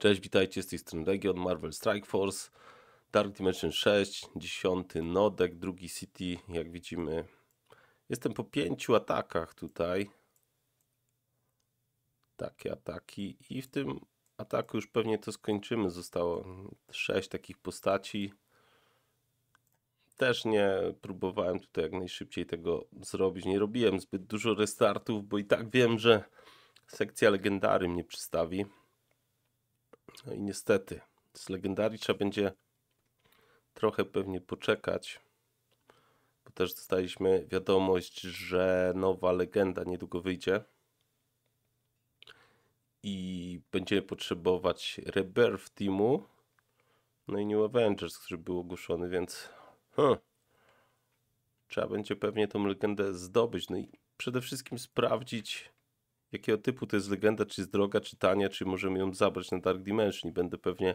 Cześć, witajcie z tej strony Legion, Marvel Strike Force, Dark Dimension 6, 10 Nodek, drugi City, jak widzimy. Jestem po pięciu atakach tutaj. Takie ataki i w tym ataku już pewnie to skończymy. Zostało sześć takich postaci. Też nie próbowałem tutaj jak najszybciej tego zrobić. Nie robiłem zbyt dużo restartów, bo i tak wiem, że sekcja legendary mnie przystawi. No i niestety z legendarii trzeba będzie trochę pewnie poczekać, bo też dostaliśmy wiadomość, że nowa legenda niedługo wyjdzie i będziemy potrzebować Rebirth Teamu no i New Avengers, który był ogłoszony, więc huh, trzeba będzie pewnie tą legendę zdobyć, no i przede wszystkim sprawdzić jakiego typu to jest legenda, czy jest droga, czy tania, czy możemy ją zabrać na Dark Dimension i będę pewnie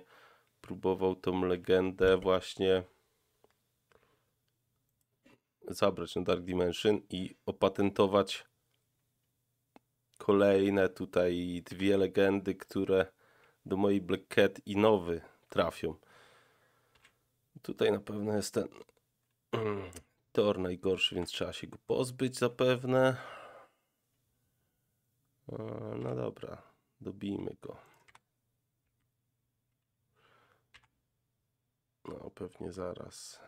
próbował tą legendę właśnie zabrać na Dark Dimension i opatentować kolejne tutaj dwie legendy, które do mojej Black Cat i nowy trafią. Tutaj na pewno jest ten tor najgorszy, więc trzeba się go pozbyć zapewne. E, no dobra, dobijmy go. No pewnie zaraz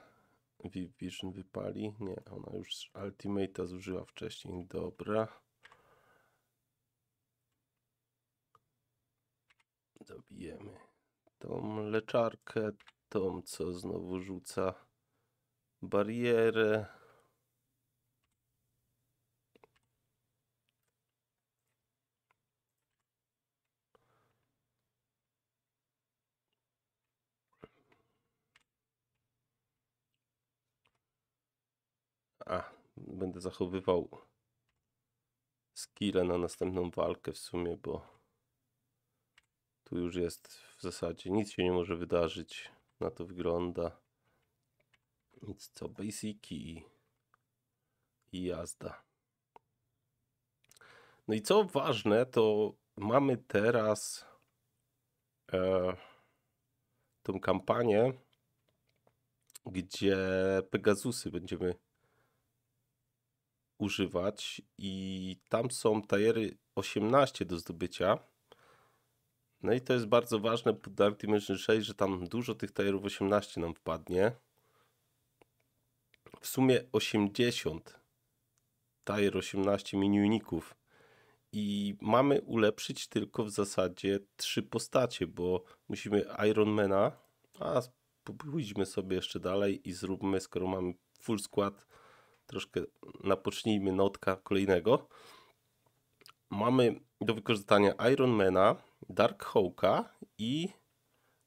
Viv Vision wypali. Nie, ona już Ultimate'a zużyła wcześniej. Dobra. Dobijemy tą leczarkę, tą co znowu rzuca barierę. będę zachowywał skillę na następną walkę w sumie, bo tu już jest w zasadzie nic się nie może wydarzyć. Na to wygląda. Nic co, basiki i jazda. No i co ważne, to mamy teraz e, tą kampanię, gdzie Pegasusy będziemy używać i tam są tajery 18 do zdobycia. No i to jest bardzo ważne pod Dark Dimension 6, że tam dużo tych tajerów 18 nam wpadnie. W sumie 80 tajer 18 miniuników I mamy ulepszyć tylko w zasadzie trzy postacie, bo musimy Ironmana, a pójdźmy sobie jeszcze dalej i zróbmy, skoro mamy full skład troszkę napocznijmy notka kolejnego. Mamy do wykorzystania Ironmana, Dark Hawka i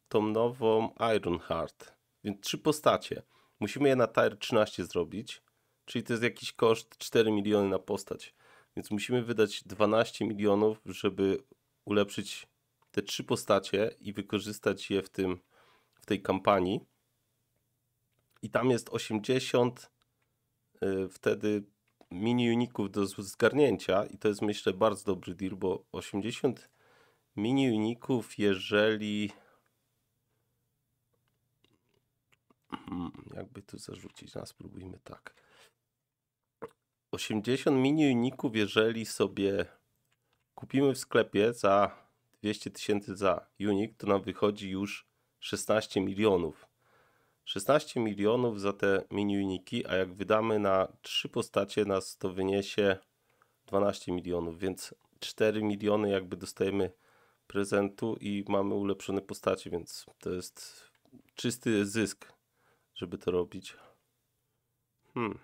tą nową Ironheart. Więc trzy postacie. Musimy je na tier 13 zrobić, czyli to jest jakiś koszt 4 miliony na postać. Więc musimy wydać 12 milionów, żeby ulepszyć te trzy postacie i wykorzystać je w, tym, w tej kampanii. I tam jest 80 Y, wtedy mini uników do zgarnięcia i to jest myślę bardzo dobry deal, bo 80 mini uników, jeżeli hmm, jakby tu zarzucić, no spróbujmy tak. 80 mini uników, jeżeli sobie kupimy w sklepie za 200 tysięcy za unik, to nam wychodzi już 16 milionów. 16 milionów za te mini uniki, a jak wydamy na trzy postacie nas to wyniesie 12 milionów, więc 4 miliony jakby dostajemy prezentu i mamy ulepszone postacie, więc to jest czysty zysk, żeby to robić. Hmm.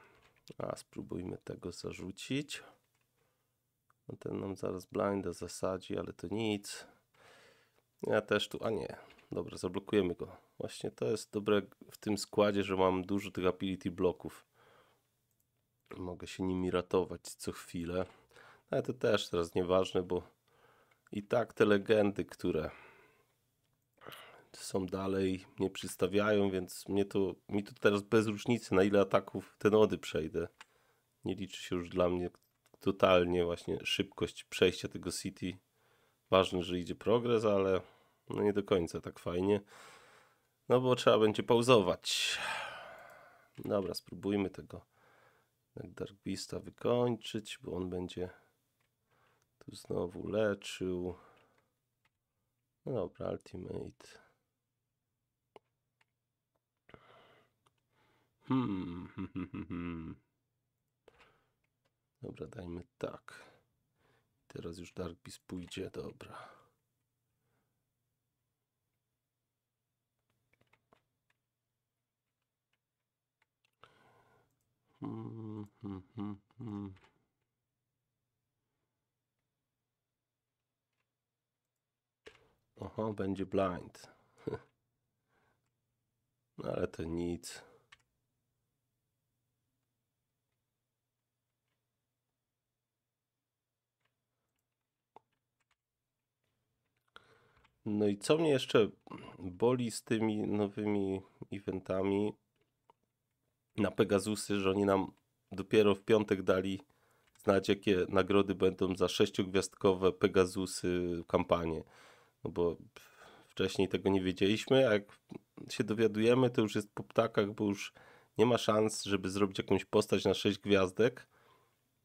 A spróbujmy tego zarzucić. No ten nam zaraz blinda zasadzi, ale to nic. Ja też tu, a nie, Dobra, zablokujemy go. Właśnie to jest dobre w tym składzie, że mam dużo tych ability bloków. Mogę się nimi ratować co chwilę. Ale to też teraz nieważne, bo i tak te legendy, które są dalej, mnie przystawiają, więc mnie to, mi to teraz bez różnicy, na ile ataków te nody przejdę. Nie liczy się już dla mnie totalnie właśnie szybkość przejścia tego City. Ważne, że idzie progres, ale no nie do końca tak fajnie. No bo trzeba będzie pauzować. Dobra, spróbujmy tego Dark Beasta wykończyć, bo on będzie tu znowu leczył. No dobra, Ultimate. Hmm. hmm, hmm, hmm dobra, dajmy tak. Teraz już Dark Beast pójdzie, dobra. Hmm, Oho, będzie blind. No ale to nic. No i co mnie jeszcze boli z tymi nowymi eventami, na Pegasusy, że oni nam dopiero w piątek dali znać, jakie nagrody będą za sześciogwiazdkowe Pegasusy kampanie. No bo wcześniej tego nie wiedzieliśmy, a jak się dowiadujemy, to już jest po ptakach, bo już nie ma szans, żeby zrobić jakąś postać na sześć gwiazdek,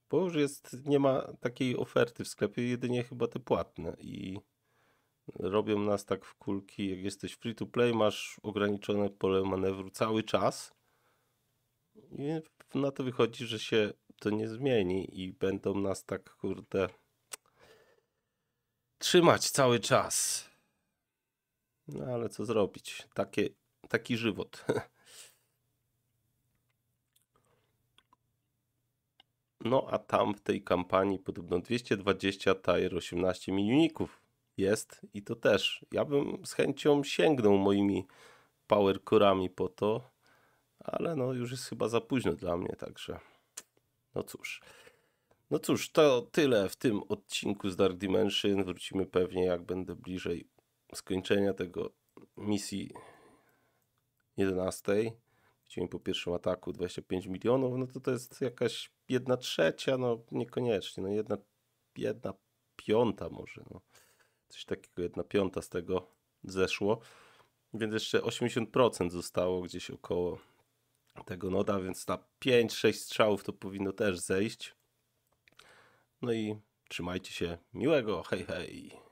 bo już jest, nie ma takiej oferty w sklepie, jedynie chyba te płatne i robią nas tak w kulki, jak jesteś free to play, masz ograniczone pole manewru cały czas, i na to wychodzi, że się to nie zmieni i będą nas tak, kurde, trzymać cały czas. No ale co zrobić? Takie, taki żywot. No a tam w tej kampanii podobno 220 tier 18 milioników jest i to też. Ja bym z chęcią sięgnął moimi powerkurami po to, ale no już jest chyba za późno dla mnie, także no cóż. No cóż, to tyle w tym odcinku z Dark Dimension. Wrócimy pewnie, jak będę bliżej skończenia tego misji 11. Widzimy po pierwszym ataku 25 milionów, no to to jest jakaś jedna trzecia, no niekoniecznie, no jedna, jedna piąta może, no. Coś takiego, jedna piąta z tego zeszło. Więc jeszcze 80% zostało gdzieś około tego noda, więc na 5-6 strzałów to powinno też zejść. No i trzymajcie się. Miłego, hej hej!